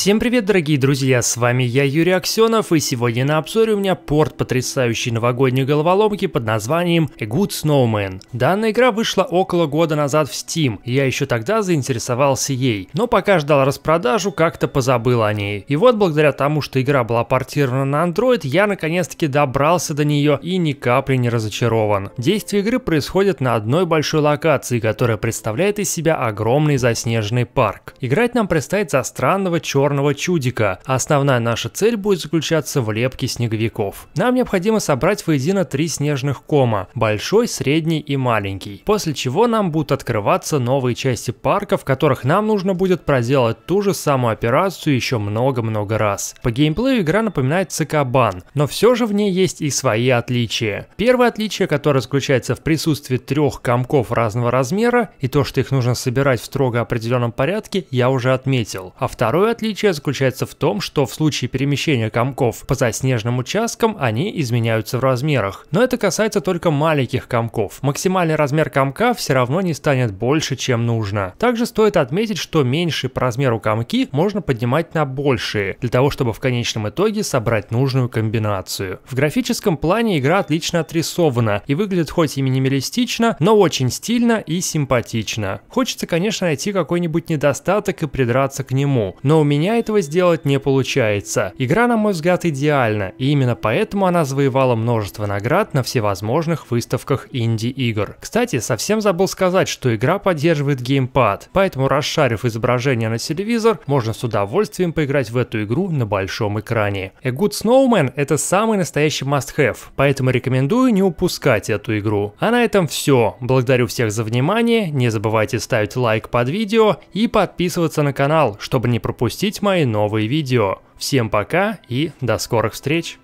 Всем привет, дорогие друзья, с вами я, Юрий Аксенов, и сегодня на обзоре у меня порт потрясающей новогодней головоломки под названием A Good Snowman. Данная игра вышла около года назад в Steam, и я еще тогда заинтересовался ей, но пока ждал распродажу, как-то позабыл о ней. И вот благодаря тому, что игра была портирована на Android, я наконец-таки добрался до нее и ни капли не разочарован. Действие игры происходит на одной большой локации, которая представляет из себя огромный заснеженный парк. Играть нам предстоит за странного черного черного чудика. Основная наша цель будет заключаться в лепке снеговиков. Нам необходимо собрать воедино три снежных кома – большой, средний и маленький. После чего нам будут открываться новые части парка, в которых нам нужно будет проделать ту же самую операцию еще много-много раз. По геймплею игра напоминает Цикабан, но все же в ней есть и свои отличия. Первое отличие, которое заключается в присутствии трех комков разного размера, и то, что их нужно собирать в строго определенном порядке, я уже отметил. А второе отличие отличие заключается в том, что в случае перемещения комков по заснеженным участкам они изменяются в размерах. Но это касается только маленьких комков. Максимальный размер комка все равно не станет больше, чем нужно. Также стоит отметить, что меньшие по размеру комки можно поднимать на большие, для того чтобы в конечном итоге собрать нужную комбинацию. В графическом плане игра отлично отрисована и выглядит хоть и минималистично, но очень стильно и симпатично. Хочется, конечно, найти какой-нибудь недостаток и придраться к нему, но у меня меня этого сделать не получается. Игра, на мой взгляд, идеальна, и именно поэтому она завоевала множество наград на всевозможных выставках инди-игр. Кстати, совсем забыл сказать, что игра поддерживает геймпад, поэтому расшарив изображение на телевизор, можно с удовольствием поиграть в эту игру на большом экране. A Good Snowman это самый настоящий must-have, поэтому рекомендую не упускать эту игру. А на этом все. Благодарю всех за внимание, не забывайте ставить лайк под видео и подписываться на канал, чтобы не пропустить мои новые видео. Всем пока и до скорых встреч!